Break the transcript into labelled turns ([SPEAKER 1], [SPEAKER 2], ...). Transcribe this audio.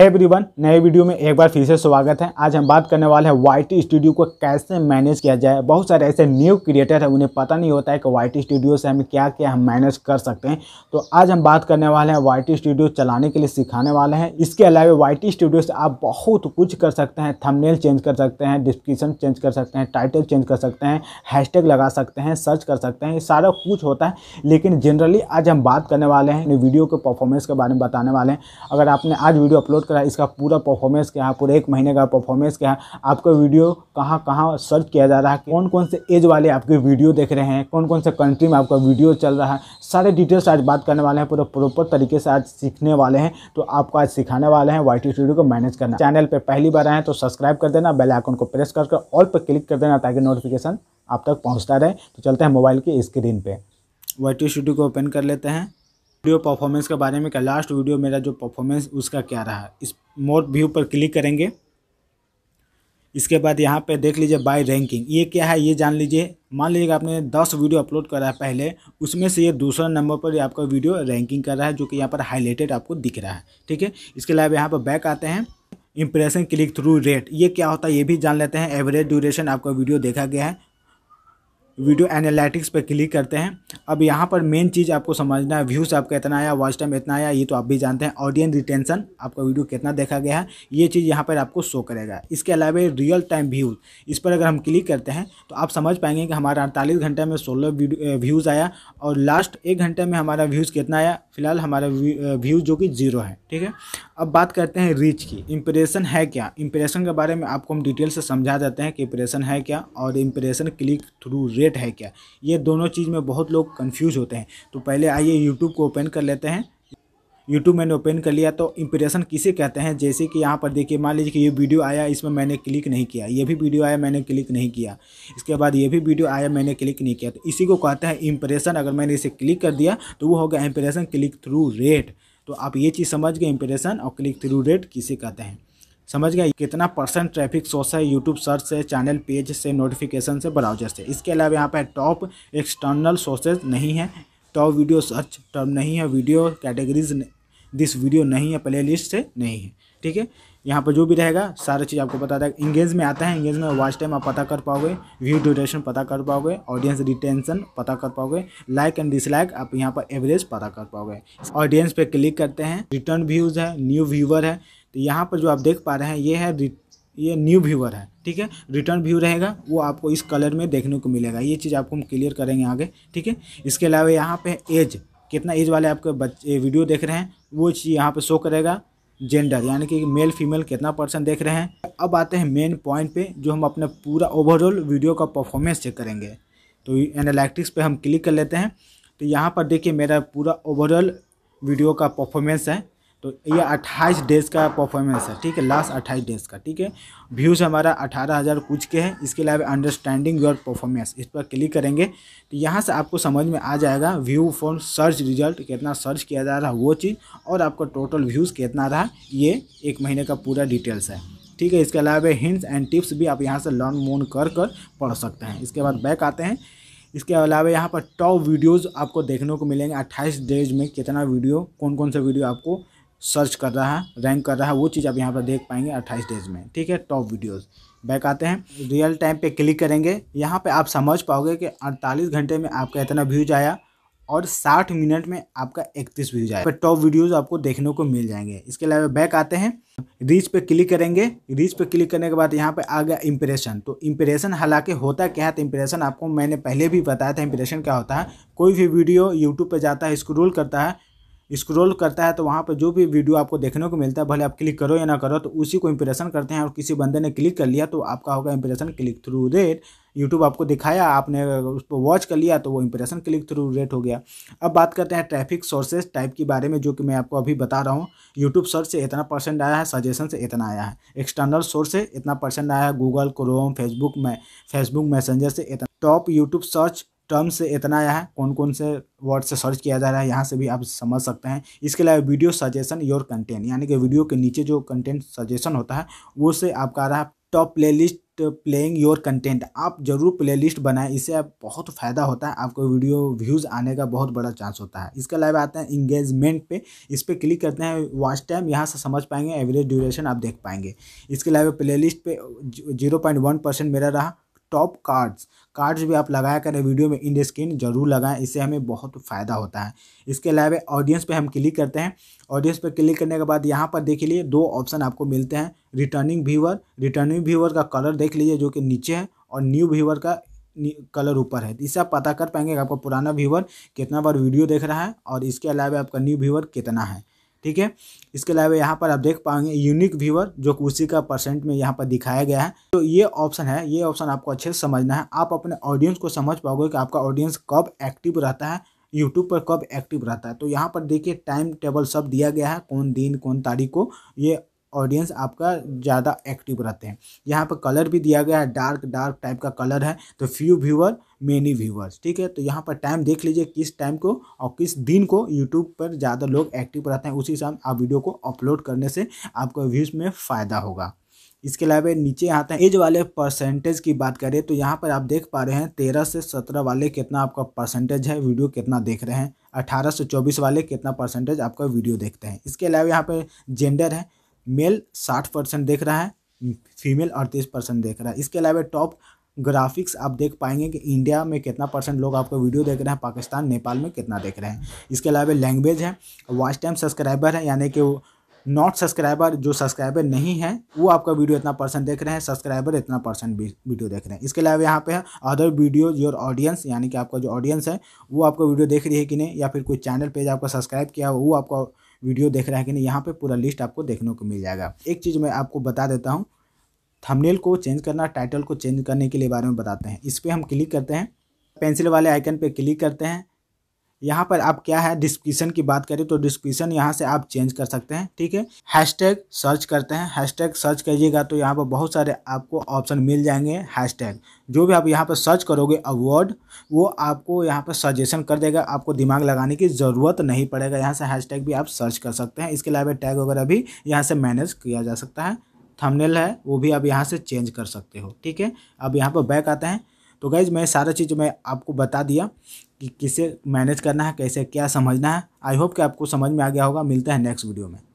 [SPEAKER 1] है एवरीवन नए वीडियो में एक बार फिर से स्वागत है आज हम बात करने वाले हैं वाई स्टूडियो को कैसे मैनेज किया जाए बहुत सारे ऐसे न्यू क्रिएटर हैं उन्हें पता नहीं होता है कि वाई स्टूडियो से हमें क्या क्या हम मैनेज कर सकते हैं तो आज हम बात करने वाले हैं वाई स्टूडियो चलाने के लिए सिखाने वाले हैं इसके अलावा वाई स्टूडियो से आप बहुत कुछ कर सकते हैं थमनेल चेंज कर सकते हैं डिस्क्रिप्शन चेंज कर सकते हैं टाइटल चेंज कर सकते हैं हैशटैग लगा सकते हैं सर्च कर सकते हैं सारा कुछ होता है लेकिन जनरली आज हम बात करने वाले हैं वीडियो के परफॉर्मेंस के बारे में बताने वाले हैं अगर आपने आज वीडियो अपलोड करा इसका पूरा परफॉर्मेंस क्या है पूरे एक महीने का परफॉर्मेंस क्या है आपका वीडियो कहाँ कहाँ सर्च किया जा रहा है कौन कौन से एज वाले आपके वीडियो देख रहे हैं कौन कौन से कंट्री में आपका वीडियो चल रहा है सारे डिटेल्स आज बात करने वाले हैं पूरा प्रॉपर तरीके से आज सीखने वाले हैं तो आपको आज सिखाने वाले हैं वाई स्टूडियो को मैनेज करना चैनल पर पहली बार आए तो सब्सक्राइब कर देना बेल आइकन को प्रेस करके ऑल पर क्लिक कर देना ताकि नोटिफिकेशन आप तक पहुँचता रहे तो चलते हैं मोबाइल की स्क्रीन पर वाई स्टूडियो को ओपन कर लेते हैं वीडियो परफॉर्मेंस के बारे में क्या लास्ट वीडियो मेरा जो परफॉर्मेंस उसका क्या रहा इस मोर व्यू पर क्लिक करेंगे इसके बाद यहाँ पे देख लीजिए बाय रैंकिंग ये क्या है ये जान लीजिए मान लीजिए आपने दस वीडियो अपलोड करा है पहले उसमें से ये दूसरा नंबर पर आपका वीडियो रैंकिंग कर रहा है जो कि यहाँ पर हाईलाइटेड आपको दिख रहा है ठीक है इसके अलावा यहाँ पर बैक आते हैं इंप्रेशन क्लिक थ्रू रेट ये क्या होता है ये भी जान लेते हैं एवरेज ड्यूरेशन आपका वीडियो देखा गया है वीडियो एनालिटिक्स पर क्लिक करते हैं अब यहाँ पर मेन चीज़ आपको समझना है व्यूज़ आपका इतना आया वॉच टाइम इतना आया ये तो आप भी जानते हैं ऑडियंस रिटेंशन आपका वीडियो कितना देखा गया है ये चीज़ यहाँ पर आपको शो करेगा इसके अलावा रियल टाइम व्यूज़ इस पर अगर हम क्लिक करते हैं तो आप समझ पाएंगे कि हमारा अड़तालीस घंटे में सोलह व्यूज़ आया और लास्ट एक घंटे में हमारा व्यूज़ कितना आया फिलहाल हमारा व्यूज़ जो कि जीरो है ठीक है अब बात करते हैं रीच की इम्प्रेशन है क्या इम्प्रेशन के बारे में आपको हम डिटेल से समझा देते हैं कि इम्प्रेशन है क्या और impression click through rate affiliate है क्या ये दोनों चीज़ में बहुत लोग कन्फ्यूज़ होते हैं तो पहले आइए यूट्यूब को ओपन कर लेते हैं यूट्यूब मैंने ओपन कर लिया तो इंप्रेशन किसे कहते हैं जैसे कि यहाँ पर देखिए मान लीजिए कि ये वीडियो आया इसमें मैंने क्लिक नहीं किया ये भी वीडियो आया मैंने क्लिक नहीं किया इसके बाद ये भी वीडियो आया मैंने क्लिक नहीं किया तो इसी को कहते हैं इंप्रेशन अगर मैंने इसे क्लिक कर दिया तो वो होगा इंप्रेशन क्लिक थ्रू रेट तो आप ये चीज़ समझ गए इंप्रेशन और क्लिक थ्रू रेट किसे कहते हैं समझ गया कितना परसेंट ट्रैफिक सोर्स है यूट्यूब सर्च से चैनल पेज से नोटिफिकेशन से ब्राउजर से इसके अलावा यहाँ पर टॉप एक्सटर्नल सोर्सेज नहीं है टॉप वीडियो सर्च टर्म नहीं है वीडियो कैटेगरीज दिस वीडियो नहीं है प्ले लिस्ट से नहीं है ठीक है यहाँ पर जो भी रहेगा सारा चीज़ आपको बता देगा इंगेज में आता है इंगेज में वॉच टाइम आप पता कर पाओगे व्यू ड्यूरेशन पता कर पाओगे ऑडियंस रिटेंशन पता कर पाओगे लाइक एंड डिसलाइक आप यहाँ पर एवरेज पता कर पाओगे ऑडियंस पे क्लिक करते हैं रिटर्न व्यूज़ है न्यू व्यूवर है यहाँ पर जो आप देख पा रहे हैं ये है ये न्यू व्यूअर है ठीक है रिटर्न व्यू रहेगा वो आपको इस कलर में देखने को मिलेगा ये चीज़ आपको हम क्लियर करेंगे आगे ठीक है इसके अलावा यहाँ पे एज कितना एज वाले आपके बच्चे वीडियो देख रहे हैं वो चीज़ यहाँ पे शो करेगा जेंडर यानी कि मेल फीमेल कितना पर्सन देख रहे हैं अब आते हैं मेन पॉइंट पर जो हम अपने पूरा ओवरऑल वीडियो का परफॉर्मेंस चेक करेंगे तो एनालैक्टिक्स पर हम क्लिक कर लेते हैं तो यहाँ पर देखिए मेरा पूरा ओवरऑल वीडियो का परफॉर्मेंस है तो ये 28 डेज का परफॉर्मेंस है ठीक है लास्ट 28 डेज का ठीक है व्यूज़ हमारा 18,000 कुछ के हैं इसके अलावा अंडरस्टैंडिंग योर परफॉर्मेंस इस पर क्लिक करेंगे तो यहाँ से आपको समझ में आ जाएगा व्यू फॉर सर्च रिजल्ट कितना सर्च किया जा रहा है वो चीज़ और आपका टोटल व्यूज़ कितना रहा ये एक महीने का पूरा डिटेल्स है ठीक है इसके अलावा हिंट्स एंड टिप्स भी आप यहाँ से लर्न मोन कर कर पढ़ सकते हैं इसके बाद बैक आते हैं इसके अलावा यहाँ पर टॉप वीडियोज़ आपको देखने को मिलेंगे अट्ठाईस डेज में कितना वीडियो कौन कौन सा वीडियो आपको सर्च कर रहा है रैंक कर रहा है वो चीज़ आप यहाँ पर देख पाएंगे अट्ठाईस डेज में ठीक है टॉप वीडियोज़ बैक आते हैं रियल टाइम पे क्लिक करेंगे यहाँ पे आप समझ पाओगे कि 48 घंटे में आपका इतना व्यूज आया और 60 मिनट में आपका 31 व्यूज आया टॉप वीडियोज आपको देखने को मिल जाएंगे इसके अलावा बैक आते हैं रीच पे क्लिक करेंगे रीच पे क्लिक करने के बाद यहाँ पे आ गया इम्प्रेशन तो इम्प्रेशन हालांकि होता क्या है तो इम्प्रेशन आपको मैंने पहले भी बताया था इम्प्रेशन क्या होता है कोई भी वीडियो यूट्यूब पर जाता है स्क्रोल करता है स्क्रॉल करता है तो वहाँ पर जो भी वीडियो आपको देखने को मिलता है भले आप क्लिक करो या ना करो तो उसी को इंप्रेशन करते हैं और किसी बंदे ने क्लिक कर लिया तो आपका होगा impression click through rate YouTube आपको दिखाया आपने उस पर वॉच कर लिया तो वो इंप्रेशन क्लिक थ्रू रेट हो गया अब बात करते हैं ट्रैफिक सोर्सेज टाइप के बारे में जो कि मैं आपको अभी बता रहा हूँ यूट्यूब सर्च से इतना परसेंट आया है सजेशन से इतना आया है एक्सटर्नल सोर्स से इतना परसेंट आया है गूगल क्रोम फेसबुक में फेसबुक मैसेंजर से इतना टॉप यूट्यूब सर्च टर्म्स से इतना आया है कौन कौन से वर्ड से सर्च किया जा रहा है यहाँ से भी आप समझ सकते हैं इसके अलावा वीडियो सजेशन योर कंटेंट यानी कि वीडियो के नीचे जो कंटेंट सजेशन होता है वो से आपका आ रहा है top playlist playing your content आप जरूर प्लेलिस्ट बनाएं इससे आप बहुत फ़ायदा होता है आपको वीडियो व्यूज़ आने का बहुत बड़ा चांस होता है इसके अलावा आते हैं इंगेजमेंट पे इस पर क्लिक करते हैं वॉच टाइम यहाँ से समझ पाएंगे एवरेज ड्यूरेशन आप देख पाएंगे इसके अलावा प्ले लिस्ट पर जीरो पॉइंट वन परसेंट मेरा रहा टॉप कार्ड्स कार्ड्स भी आप लगाया करें वीडियो में इन स्क्रीन जरूर लगाएं इससे हमें बहुत फ़ायदा होता है इसके अलावा ऑडियंस पे हम क्लिक करते हैं ऑडियंस पे क्लिक करने के बाद यहाँ पर देख लीजिए दो ऑप्शन आपको मिलते हैं रिटर्निंग व्यूवर रिटर्निंग व्यूवर का कलर देख लीजिए जो कि नीचे है और न्यू व्यूवर का कलर ऊपर है इससे आप पता कर पाएंगे आपका पुराना व्यूवर कितना बार वीडियो देख रहा है और इसके अलावा आपका न्यू व्यूवर कितना है ठीक है इसके अलावा यहाँ पर आप देख पाएंगे यूनिक व्यूअर जो कि उसी का परसेंट में यहाँ पर दिखाया गया है तो ये ऑप्शन है ये ऑप्शन आपको अच्छे से समझना है आप अपने ऑडियंस को समझ पाओगे कि आपका ऑडियंस कब एक्टिव रहता है यूट्यूब पर कब एक्टिव रहता है तो यहाँ पर देखिए टाइम टेबल सब दिया गया है कौन दिन कौन तारीख को ये ऑडियंस आपका ज़्यादा एक्टिव रहते हैं यहाँ पर कलर भी दिया गया है डार्क डार्क टाइप का कलर है तो फ्यू व्यूअर मेनी व्यूअर्स ठीक है तो यहाँ पर टाइम देख लीजिए किस टाइम को और किस दिन को यूट्यूब पर ज़्यादा लोग एक्टिव रहते हैं उसी हिसाब आप वीडियो को अपलोड करने से आपको व्यूज़ में फ़ायदा होगा इसके अलावा नीचे आते हैं एज वाले परसेंटेज की बात करें तो यहाँ पर आप देख पा रहे हैं तेरह से सत्रह वाले कितना आपका परसेंटेज है वीडियो कितना देख रहे हैं अठारह से चौबीस वाले कितना परसेंटेज आपका वीडियो देखते हैं इसके अलावा यहाँ पर जेंडर है मेल साठ परसेंट देख रहा है फीमेल अड़तीस परसेंट देख रहा है इसके अलावा टॉप ग्राफिक्स आप देख पाएंगे कि इंडिया में कितना परसेंट लोग आपका वीडियो देख रहे हैं पाकिस्तान नेपाल में कितना देख रहे हैं इसके अलावा लैंग्वेज है वॉच टाइम सब्सक्राइबर है यानी कि नॉट सब्सक्राइबर जो सब्सक्राइबर नहीं है वो आपका वीडियो इतना परसेंट देख रहे हैं सब्सक्राइबर इतना परसेंट वीडियो देख रहे हैं इसके अलावा यहाँ पे है अदर वीडियो योर ऑडियंस यानी कि आपका जो ऑडियंस है वो आपका वीडियो देख रही है कि नहीं या फिर कोई चैनल पेज आपका सब्सक्राइब किया हो वो आपका वीडियो देख रहा है कि नहीं यहाँ पे पूरा लिस्ट आपको देखने को मिल जाएगा एक चीज़ मैं आपको बता देता हूँ थंबनेल को चेंज करना टाइटल को चेंज करने के लिए बारे में बताते हैं इस पर हम क्लिक करते हैं पेंसिल वाले आइकन पर क्लिक करते हैं यहाँ पर आप क्या है डिस्क्रिप्शन की बात करें तो डिस्क्रिप्शन यहाँ से आप चेंज कर सकते हैं ठीक है हैशटैग सर्च करते हैं हैशटैग सर्च करिएगा तो यहाँ पर बहुत सारे आपको ऑप्शन मिल जाएंगे हैशटैग जो भी आप यहाँ पर सर्च करोगे अवर्ड वो आपको यहाँ पर सजेशन कर देगा आपको दिमाग लगाने की ज़रूरत नहीं पड़ेगा यहाँ से हैश भी आप सर्च कर सकते हैं इसके अलावा टैग वगैरह भी यहाँ से मैनेज किया जा सकता है थमनेल है वो भी आप यहाँ से चेंज कर सकते हो ठीक है अब यहाँ पर बैक आते हैं तो गाइज मैं सारा चीज़ मैं आपको बता दिया कि किसे मैनेज करना है कैसे क्या समझना है आई होप कि आपको समझ में आ गया होगा मिलता है नेक्स्ट वीडियो में